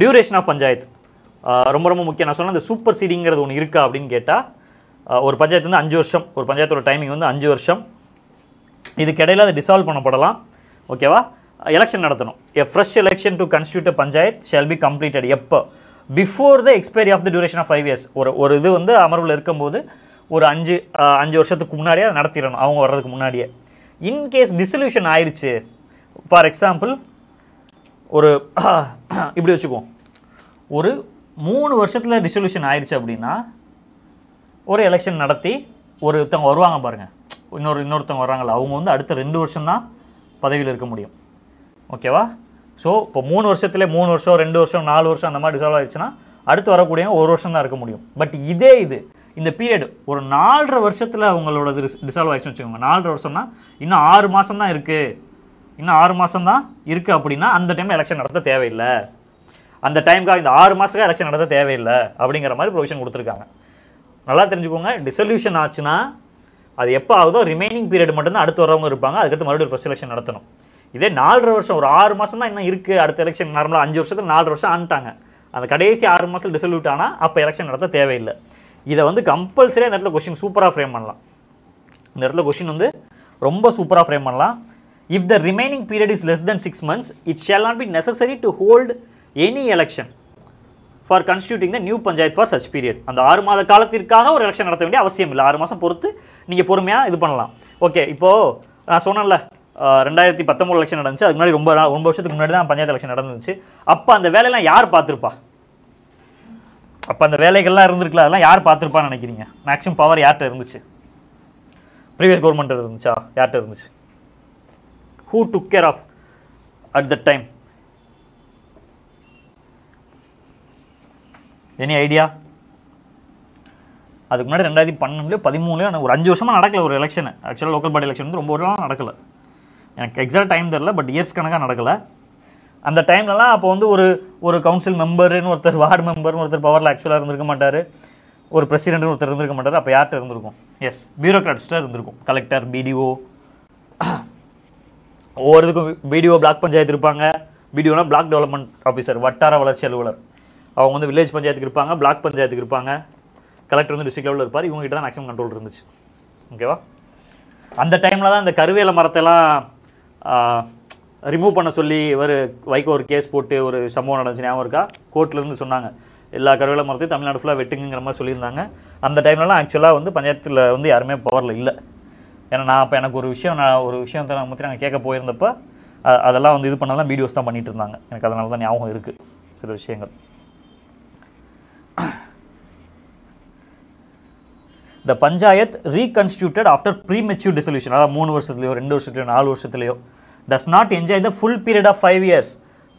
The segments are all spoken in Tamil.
டியூரேஷன் ஆஃப் பஞ்சாயத்து ரொம்ப ரொம்ப முக்கியம் நான் சொன்ன அந்த சூப்பர் சீடிங்கிறது ஒன்று இருக்கா அப்படின்னு கேட்டால் ஒரு பஞ்சாயத்து வந்து அஞ்சு வருஷம் ஒரு பஞ்சாயத்தோட டைமிங் வந்து அஞ்சு வருஷம் இதுக்கிடையில் அதை டிசால்வ் பண்ணப்படலாம் ஓகேவா எலெக்ஷன் நடத்தணும் a fresh election to constitute panchayat shall be completed எப்போ before the expiry of the duration of five years ஒரு ஒரு இது வந்து அமர்வில் இருக்கும்போது ஒரு அஞ்சு அஞ்சு வருஷத்துக்கு முன்னாடியே அதை நடத்திடணும் அவங்க வர்றதுக்கு முன்னாடியே இன்கேஸ் டிசல்யூஷன் ஆயிடுச்சு ஃபார் எக்ஸாம்பிள் ஒரு இப்படி வச்சுக்குவோம் ஒரு மூணு வருஷத்தில் டிசொல்யூஷன் ஆயிடுச்சு அப்படின்னா ஒரு எலெக்ஷன் நடத்தி ஒருத்தவங்க வருவாங்க பாருங்கள் இன்னொரு இன்னொருத்தவங்க வர்றாங்கல்ல அவங்க வந்து அடுத்த ரெண்டு வருஷம்தான் பதவியில் இருக்க முடியும் ஓகேவா ஸோ இப்போ மூணு வருஷத்தில் மூணு வருஷம் ரெண்டு வருஷம் நாலு வருஷம் அந்த மாதிரி டிசால்வ் ஆயிடுச்சுன்னா அடுத்து வரக்கூடிய ஒரு வருஷம் தான் இருக்க முடியும் பட் இதே இது இந்த பீரியட் ஒரு நாலரை வருஷத்தில் அவங்களோட டிசால்வ் ஆயிடுச்சுன்னு வச்சுக்கோங்க நாலரை வருஷம்னா இன்னும் ஆறு மாதம் தான் இருக்குது இன்னும் ஆறு மாதம் தான் இருக்குது அப்படின்னா அந்த டைம் எலெக்ஷன் நடத்த தேவையில்லை அந்த டைமுக்காக இந்த ஆறு மாதத்துக்காக எலெக்ஷன் நடத்த தேவையில்லை அப்படிங்கிற மாதிரி ப்ரொவிஷன் கொடுத்துருக்காங்க நல்லா தெரிஞ்சுக்கோங்க டிசல்யூஷன் ஆச்சுன்னா அது எப்போ ஆகுதோ ரிமைனிங் பீரியட் மட்டும்தான் அடுத்து வரவங்க இருப்பாங்க அதுக்கடுத்து மறுபடியும் ஃபஸ்ட் எலெக்ஷன் நடத்தணும் இதே நாலரை வருஷம் ஒரு ஆறு மாதம் தான் இன்னும் இருக்குது அடுத்த எலெக்ஷன் நார்மலாக அஞ்சு வருஷத்துக்கு நாலு வருஷம் ஆனிட்டாங்க அந்த கடைசி ஆறு மாதத்தில் டிசல்யூட் ஆனால் அப்போ எலெக்ஷன் நடத்த தேவையில்லை இதை வந்து கம்பல்சரியாக இந்த இடத்துல கொஷின் சூப்பராக ஃப்ரேம் பண்ணலாம் இந்த இடத்துல கொஷின் வந்து ரொம்ப சூப்பராக ஃப்ரேம் பண்ணலாம் if the remaining period is less than six months it shall not be necessary to hold any election for constituting the new panchayat for such period. அந்த ஆறு மாத காலத்திற்காக ஒரு எலெக்ஷன் நடத்த வேண்டிய அவசியம் இல்லை ஆறு மாதம் பொறுத்து நீங்கள் பொறுமையாக இது பண்ணலாம் ஓகே இப்போது நான் சொன்னேன்ல ரெண்டாயிரத்தி பத்தொம்பது எலெக்ஷன் நடந்துச்சு அதுக்கு முன்னாடி ரொம்ப ஒன்பது வருஷத்துக்கு முன்னாடி தான் பஞ்சாயத்து எலெக்ஷன் நடந்துச்சு அப்போ அந்த வேலையெல்லாம் யார் பார்த்துருப்பா அப்போ அந்த வேலைகள்லாம் இருந்திருக்கல அதெல்லாம் யார் பார்த்துருப்பான்னு நினைக்கிறீங்க மேக்ஸிமம் பவர் யார்கிட்ட இருந்துச்சு ப்ரீவியஸ் கவர்மெண்ட் இருந்துச்சா யார்கிட்ட இருந்துச்சு who took care of at the time any idea அதுக்கு முன்னாடி ரெண்டாயிரத்தி பன்னெண்டு பதிமூணுலையோ எனக்கு ஒரு அஞ்சு வருஷமாக நடக்கல ஒரு எலெக்ஷன் ஆக்சுவலாக லோக்கல் பாடி எலெக்ஷன் வந்து ரொம்ப வருஷமாக நடக்கலை எனக்கு எக்ஸாக்ட் டைம் தெரில பட் இயர்ஸ் கணக்காக நடக்கலை அந்த டைம்லலாம் அப்போ வந்து ஒரு ஒரு கவுன்சில் மெம்பருன்னு ஒருத்தர் வார்டு மெம்பர்னு ஒருத்தர் பவரில் ஆக்சுவலாக இருந்திருக்க மாட்டார் ஒரு பிரசிடென்ட்னு ஒருத்தர் இருந்திருக்க மாட்டார் அப்போ யார்கிட்ட இருந்திருக்கும் எஸ் பியூரோக்ராட்ஸ்ட்டாக இருந்திருக்கும் கலெக்டர் பிடிஓ ஒவ்வொருத்துக்கும் வீடியோ பிளாக் பஞ்சாயத்து இருப்பாங்க வீடியோனா பிளாக் டெவலப்மெண்ட் ஆஃபீஸர் வட்டார வளர்ச்சி அலுவலர் அவங்க வந்து வில்லேஜ் பஞ்சாயத்துக்கு இருப்பாங்க பிளாக் பஞ்சாயத்துக்கு இருப்பாங்க கலெக்டர் வந்து டிஸ்ட்ரிக் லெவலில் இருப்பார் இவங்ககிட்ட தான் மேக்ஸிமம் கண்ட்ரோல் இருந்துச்சு ஓகேவா அந்த டைமில் தான் இந்த கருவேல மரத்தெல்லாம் ரிமூவ் பண்ண சொல்லி இவர் வைக்க ஒரு கேஸ் போட்டு ஒரு சம்பவம் நடந்துச்சு ஞாபகம் இருக்கா கோர்ட்லேருந்து சொன்னாங்க எல்லா கருவேல மரத்தையும் தமிழ்நாடு ஃபுல்லாக வெட்டுங்கிற மாதிரி சொல்லியிருந்தாங்க அந்த டைம்லலாம் ஆக்சுவலாக வந்து பஞ்சாயத்தில் வந்து யாருமே பவரில் இல்லை ஏன்னா நான் இப்போ எனக்கு ஒரு விஷயம் நான் ஒரு விஷயத்தை நான் பற்றி நாங்கள் கேட்க போயிருந்தப்போ அதெல்லாம் வந்து இது பண்ணலாம் வீடியோஸ் தான் பண்ணிகிட்டு இருந்தாங்க எனக்கு அதனால தான் ஞாபகம் இருக்குது சில விஷயங்கள் the panchayat reconstituted after premature dissolution அதாவது மூணு வருஷத்துலையோ ரெண்டு வருஷத்துலையோ நாலு வருஷத்துலையோ does not enjoy the full period of five years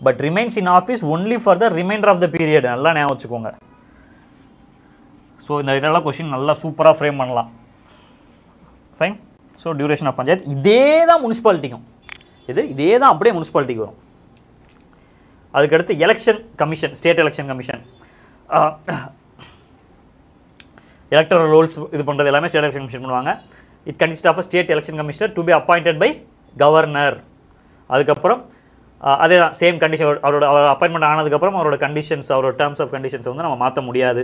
but remains in office only for the remainder of the period நல்லா ஞாபகம் வச்சுக்கோங்க ஸோ இந்த இதெல்லாம் கொஷின் நல்லா சூப்பராக ஃப்ரேம் பண்ணலாம் fine so duration of panchayat இதே தான் முனிசிபாலிட்டிக்கும் இது இதே தான் அப்படியே முனிசிபாலிட்டிக்கு வரும் அதுக்கடுத்து election commission state election commission electoral rolls இது பண்ணுறது எல்லாமே ஸ்டேட் எலெக்ஷன் கமிஷன் பண்ணுவாங்க it consist of state election commissioner to be appointed by governor அதுக்கப்புறம் அதே தான் சேம் கண்டிஷன் அவரோட அவர் அப்பாயின்மெண்ட் ஆனதுக்கப்புறம் அவரோட கண்டிஷன்ஸ் அவரோட டேர்ம்ஸ் ஆஃப் கண்டிஷன்ஸை வந்து நம்ம மாற்ற முடியாது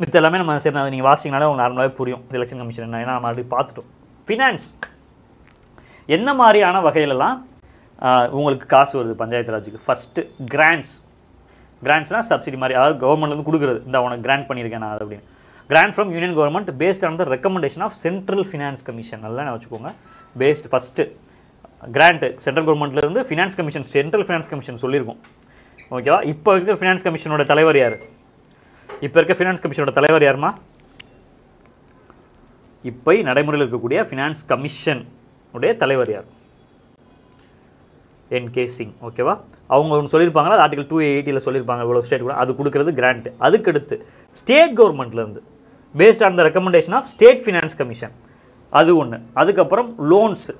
மித்த எல்லாமே நம்ம சேர்ந்து அதை நீங்கள் வாசிங்கனாலே உங்களுக்கு நார்மலாகவே புரியும் எலெக்ஷன் கமிஷன் என்ன ஏன்னா நம்ம ஆல்ரெடி பார்த்துட்டோம் ஃபினான்ஸ் என்ன மாதிரியான வகையிலலாம் உங்களுக்கு காசு வருது பஞ்சாயத்து ராஜுக்கு ஃபஸ்ட்டு கிராண்ட்ஸ் கிராண்ட்ஸ்னால் சப்சிடி மாதிரி அதாவது கவர்மெண்ட்லேருந்து கொடுக்குறது இந்த உனக்கு கிராண்ட் பண்ணியிருக்கேன் நான் அப்படின்னு grant from union government based on the recommendation of central finance commission நல்லா நான் வச்சுக்கோங்க பேஸ்ட் ஃபஸ்ட்டு கிராண்ட்டு சென்ட்ரல் கவர்மெண்ட்லேருந்து finance commission central finance commission சொல்லியிருக்கோம் ஓகேவா இப்போ இருக்கிற ஃபினான்ஸ் கமிஷனோட தலைவர் யார் இப்போ இருக்க ஃபினான்ஸ் கமிஷனோட தலைவர் யாருமா இப்போ நடைமுறையில் இருக்கக்கூடிய ஃபினான்ஸ் கமிஷன் உடைய தலைவர் யார் என் கே சிங் ஓகேவா அவங்க ஒன்று சொல்லியிருப்பாங்களா அது ஆர்டிகல் டூ எயிட்டியில் சொல்லியிருப்பாங்க இவ்வளோ ஸ்டேட் கூட அது கொடுக்குறது கிராண்ட் அதுக்கடுத்து ஸ்டேட் கவர்மெண்ட்லேருந்து based on the recommendation of state finance commission அது ஒன்று அதுக்கப்புறம் லோன்ஸு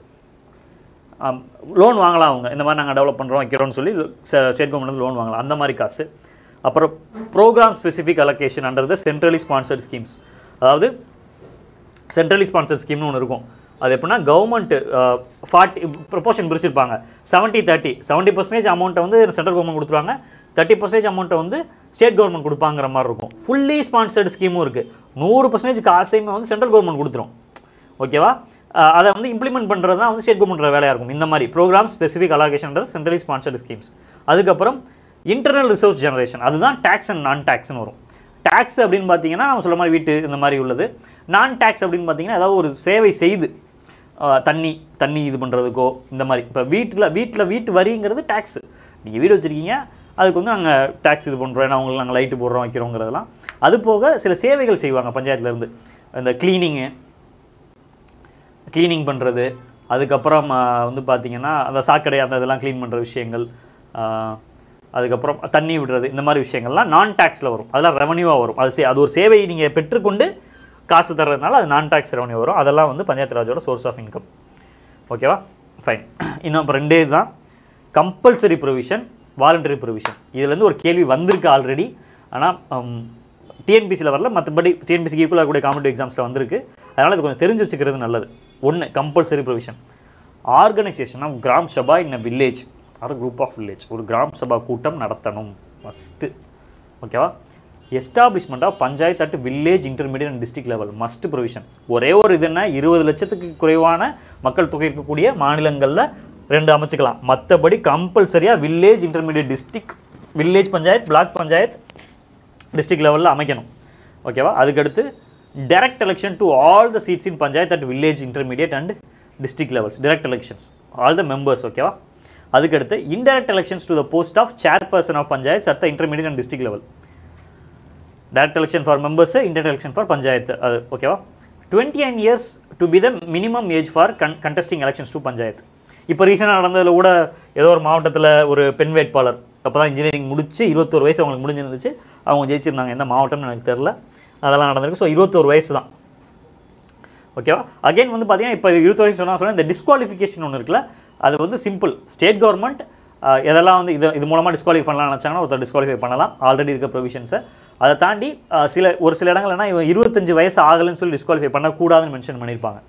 லோன் வாங்கலாம் அவங்க இந்த மாதிரி நாங்கள் டெவலப் பண்ணுறோம் வைக்கிறோம்னு சொல்லி ஸ்டேட் கவர்மெண்ட்லேருந்து லோன் வாங்கலாம் அந்த மாதிரி காசு அப்புறம் program specific allocation under the centrally sponsored schemes அதாவது சென்ட்ரலி ஸ்பான்சர் ஸ்கீம்னு ஒன்று இருக்கும் அது எப்படின்னா கவர்மெண்ட் ஃபார்ட்டி ப்ரொபோஷன் பிரிச்சிருப்பாங்க செவன்ட்டி தேர்ட்டி செவன்ட்டி பர்சன்டேஜ் அமௌண்ட்டை வந்து சென்ட்ரல் கவர்மெண்ட் கொடுத்துருவாங்க தேர்ட்டி பர்சன்டேஜ் அமௌண்ட்டை வந்து ஸ்டேட் கவர்மெண்ட் கொடுப்பாங்கிற மாதிரி இருக்கும் ஃபுல்லி ஸ்பான்சர்டு ஸ்கீமும் இருக்குது நூறு பர்சன்டேஜ் காசையுமே வந்து சென்ட்ரல் கவர்மெண்ட் கொடுத்துரும் ஓகேவா அதை வந்து இம்ப்ளிமெண்ட் பண்ணுறது தான் வந்து ஸ்டேட் கவர்மெண்ட்டோட வேலையாக இருக்கும் இந்த மாதிரி program specific allocation centrally sponsored schemes அதுக்கப்புறம் இன்டர்னல் ரிசோர்ஸ் ஜெனரேஷன் அதுதான் டேக்ஸ் அண்ட் நான் டேக்ஸ்னு வரும் டேக்ஸ் அப்படின்னு பார்த்தீங்கன்னா நம்ம சொல்ல மாதிரி வீட்டு இந்த மாதிரி உள்ளது நான் டேக்ஸ் அப்படின்னு பார்த்தீங்கன்னா ஏதாவது ஒரு சேவை செய்து தண்ணி தண்ணி இது பண்ணுறதுக்கோ இந்த மாதிரி இப்போ வீட்டில் வீட்டில் வீட்டு வரிங்கிறது டேக்ஸு நீங்கள் வீடு வச்சுருக்கீங்க அதுக்கு வந்து நாங்கள் டேக்ஸ் இது பண்ணுறோம் ஏன்னா அவங்களை நாங்கள் லைட்டு போடுறோம் வைக்கிறோங்கிறதெல்லாம் அது போக சில சேவைகள் செய்வாங்க பஞ்சாயத்துலேருந்து இந்த க்ளீனிங்கு க்ளீனிங் பண்ணுறது அதுக்கப்புறம் வந்து பார்த்திங்கன்னா அந்த சாக்கடை அந்த இதெல்லாம் க்ளீன் பண்ணுற விஷயங்கள் அதுக்கப்புறம் தண்ணி விடுறது இந்த மாதிரி விஷயங்கள்லாம் நான் டேக்ஸில் வரும் அதெல்லாம் ரெவன்யூவாக வரும் அது சே அது ஒரு சேவையை நீங்கள் பெற்றுக்கொண்டு காசு தர்றதுனால அது நான் டேக்ஸ் ரெவன்யூ வரும் அதெல்லாம் வந்து பஞ்சாயத்து ராஜோட சோர்ஸ் ஆஃப் இன்கம் ஓகேவா ஃபைன் இன்னும் அப்புறம் ரெண்டே தான் கம்பல்சரி ப்ரொவிஷன் வாலண்டரி ப்ரொவிஷன் இதுலேருந்து ஒரு கேள்வி வந்திருக்கு ஆல்ரெடி ஆனால் டிஎன்பிசியில் வரல மற்றபடி டிஎன்பிசிக்கு ஈக்குவலாக கூட காம்படிவ் எக்ஸாம்ஸில் வந்திருக்கு அதனால் இது கொஞ்சம் தெரிஞ்சு வச்சுக்கிறது நல்லது ஒன்று compulsory provision organisation of gram sabha in a village or group of village ஒரு கிராம சபா கூட்டம் நடத்தணும் மஸ்ட்டு ஓகேவா establishment of panchayat at village intermediate and district level must provision ஒரே ஒரு இது என்ன இருபது லட்சத்துக்கு குறைவான மக்கள் தொகை இருக்கக்கூடிய மாநிலங்களில் ரெண்டு அமைச்சிக்கலாம் மற்றபடி கம்பல்சரியாக village intermediate district village panchayat block panchayat district லெவலில் அமைக்கணும் ஓகேவா அதுக்கடுத்து direct election to all the seats in panchayat at village intermediate and district levels direct elections all the members ஓகேவா அதுக்கடுத்து indirect elections to the post of chairperson of panchayat at the intermediate and district level direct election for members indirect election for panchayat அது ஓகேவா twenty nine years to be the minimum age for con contesting elections to panchayat இப்போ ரீசெண்டாக நடந்ததில் கூட ஏதோ ஒரு மாவட்டத்தில் ஒரு பெண் வேட்பாளர் அப்போ தான் இன்ஜினியரிங் முடிச்சு இருபத்தோரு வயசு அவங்களுக்கு முடிஞ்சிருந்துச்சு அவங்க ஜெயிச்சிருந்தாங்க எந்த மாவட்டம்னு எனக்கு தெரில அதெல்லாம் நடந்திருக்கு ஸோ இருபத்தோரு வயசு தான் ஓகேவா அகைன் வந்து பார்த்தீங்கன்னா இப்போ இருபத்தோரு வயசு சொன்னால் சொன்னால் இந்த டிஸ்குவாலிஃபிகேஷன் ஒன்று இருக்குல்ல அது வந்து சிம்பிள் ஸ்டேட் கவர்மெண்ட் எதெல்லாம் வந்து இது இது மூலமாக டிஸ்குவாலிஃபை பண்ணலாம் நினச்சாங்கன்னா ஒருத்தர் டிஸ்குவாலிஃபை பண்ணலாம் ஆல்ரெடி இருக்க ப்ரொவிஷன்ஸை அதை தாண்டி சில ஒரு சில இடங்கள்னா இவன் இருபத்தஞ்சு வயசு ஆகலைன்னு சொல்லி டிஸ்குவாலிஃபை பண்ணக்கூடாதுன்னு மென்ஷன் பண்ணியிருப்பாங்க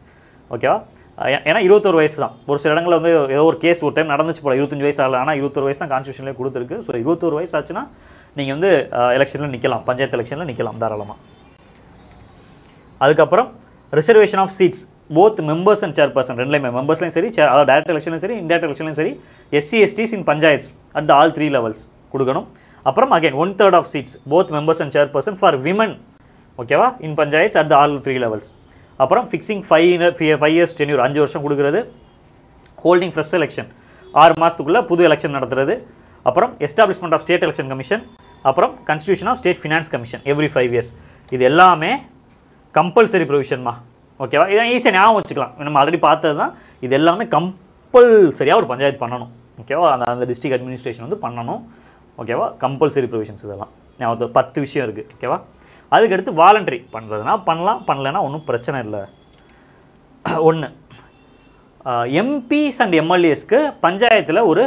ஓகேவா ஏன்னா இருபத்தொரு வயசு தான் ஒரு சில இடங்களில் வந்து ஏதோ ஒரு கேஸ் ஒரு டைம் நடந்துச்சு போல இருபத்தஞ்சு வயசு ஆகல ஆனால் இருபத்தொரு வயசு தான் கான்ஸ்டியூஷனில் கொடுத்துருக்கு ஸோ இருபத்தொரு வயசு ஆச்சுன்னா நீங்கள் வந்து எலெக்ஷனில் நிற்கலாம் பஞ்சாயத்து எலெக்ஷனில் நிற்கலாம் தாராளமாக அதுக்கப்புறம் reservation of seats both members and chairperson ரெண்டுலையுமே மெம்பர்ஸ்லையும் சரி சேர் அதாவது டேரக்ட் எலெக்ஷன்லையும் சரி இன்டேரக்ட் எலெக்ஷன்லையும் சரி SC STs in panchayats at all three levels கொடுக்கணும் அப்புறம் again one third of seats both members and chairperson for women ஓகேவா in panchayats at the all three levels அப்புறம் fixing five year five years tenure அஞ்சு வருஷம் கொடுக்குறது ஹோல்டிங் ஃப்ரெஷ் எலெக்ஷன் ஆறு மாதத்துக்குள்ளே புது எலெக்ஷன் நடத்துறது அப்புறம் establishment of state election commission அப்புறம் constitution of state finance commission every five years இது எல்லாமே கம்பல்சரி ப்ரொவிஷன்மா ஓகேவா இதை ஈஸியாக ஞாபகம் வச்சுக்கலாம் நம்ம ஆல்ரெடி பார்த்தது தான் இது எல்லாமே கம்பல்சரியாக ஒரு பஞ்சாயத்து பண்ணணும் ஓகேவா அந்த அந்த டிஸ்ட்ரிக் அட்மினிஸ்ட்ரேஷன் வந்து பண்ணணும் ஓகேவா கம்பல்சரி ப்ரொவிஷன்ஸ் இதெல்லாம் ஞாபகத்தை பத்து விஷயம் இருக்குது ஓகேவா அதுக்கடுத்து வாலண்டரி பண்ணுறதுனா பண்ணலாம் பண்ணலைன்னா ஒன்றும் பிரச்சனை இல்லை ஒன்று எம்பிஸ் அண்ட் எம்எல்ஏஸ்க்கு பஞ்சாயத்தில் ஒரு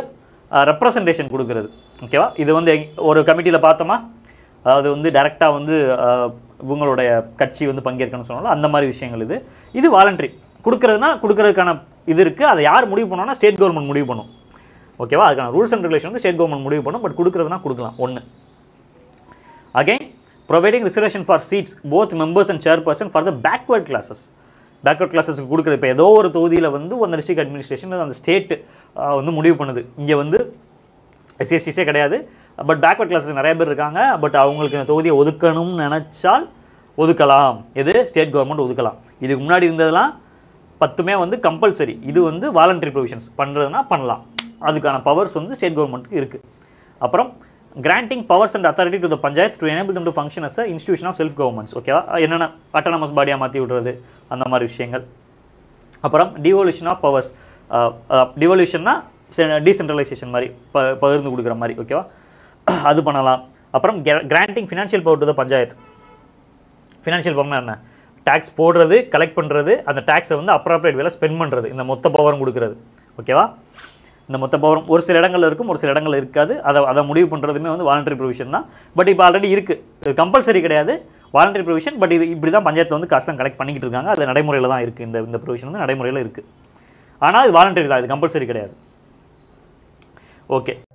ரெப்ரசன்டேஷன் கொடுக்குறது ஓகேவா இது வந்து ஒரு கமிட்டியில் பார்த்தோமா அதாவது வந்து டைரெக்டாக வந்து இவங்களுடைய கட்சி வந்து பங்கேற்கணும்னு சொன்னாலும் அந்த மாதிரி விஷயங்கள் இது இது வாலண்ட்ரி கொடுக்குறதுனா கொடுக்கறதுக்கான இது இருக்குது அதை யார் முடிவு பண்ணோம்னா ஸ்டேட் கவர்மெண்ட் முடிவு பண்ணும் ஓகேவா அதுக்கான ரூல்ஸ் அண்ட் ரெகுலேஷன் வந்து ஸ்டேட் கவர்மெண்ட் முடிவு பண்ணும் பட் கொடுக்குறதுனா கொடுக்கலாம் ஒன்று again providing reservation for seats both members and chairperson for the backward classes backward கிளாஸஸ்க்கு கொடுக்குறது இப்போ ஏதோ ஒரு தொகுதியில் வந்து அந்த டிஸ்ட்ரிக்ட் அட்மினிஸ்ட்ரேஷன் அந்த ஸ்டேட் வந்து முடிவு பண்ணுது இங்கே வந்து எஸ்சிஎஸ்டிஸே கிடையாது பட் பேக்வர்ட் கிளாஸஸ் நிறைய பேர் இருக்காங்க பட் அவங்களுக்கு இந்த தொகுதியை ஒதுக்கணும்னு நினச்சால் ஒதுக்கலாம் எது ஸ்டேட் கவர்மெண்ட் ஒதுக்கலாம் இதுக்கு முன்னாடி இருந்ததெல்லாம் பத்துமே வந்து கம்பல்சரி இது வந்து வாலண்டரி ப்ரொவிஷன்ஸ் பண்ணுறதுனா பண்ணலாம் அதுக்கான பவர்ஸ் வந்து ஸ்டேட் கவர்மெண்ட்டுக்கு இருக்குது அப்புறம் granting powers and authority to the panchayat to enable them to function as institution of self governments ஓகேவா என்னென்ன அட்டானமஸ் பாடியாக மாற்றி விடுறது அந்த மாதிரி விஷயங்கள் அப்புறம் டிவல்யூஷன் ஆஃப் பவர்ஸ் டிவல்யூஷன்னா டீசென்ட்ரலைசேஷன் மாதிரி ப பகிர்ந்து கொடுக்குற மாதிரி ஓகேவா அது பண்ணலாம் அப்புறம் granting financial power to the panchayat financial பவர்னா என்ன டேக்ஸ் போடுறது கலெக்ட் பண்ணுறது அந்த டேக்ஸை வந்து அப்ராப்ரேட் வேலை ஸ்பெண்ட் பண்ணுறது இந்த மொத்த பவரும் கொடுக்குறது ஓகேவா இந்த மொத்த பவரம் ஒரு சில இடங்களில் இருக்கும் ஒரு சில இடங்களில் இருக்காது அதை அதை முடிவு பண்ணுறதுமே வந்து வாலண்டரி ப்ரொவிஷன் தான் பட் இப்போ ஆல்ரெடி இருக்குது கம்பல்சரி கிடையாது வாலண்டரி ப்ரொவிஷன் பட் இது இப்படி தான் பஞ்சாயத்தை வந்து காசுலாம் கலெக்ட் பண்ணிக்கிட்டு இருக்காங்க அது நடைமுறையில் தான் இருக்குது இந்த இந்த ப்ரொவிஷன் வந்து நடைமுறையில் இருக்குது ஆனால் இது வாலண்டரி தான் இது கம்பல்சரி கிடையாது ஓகே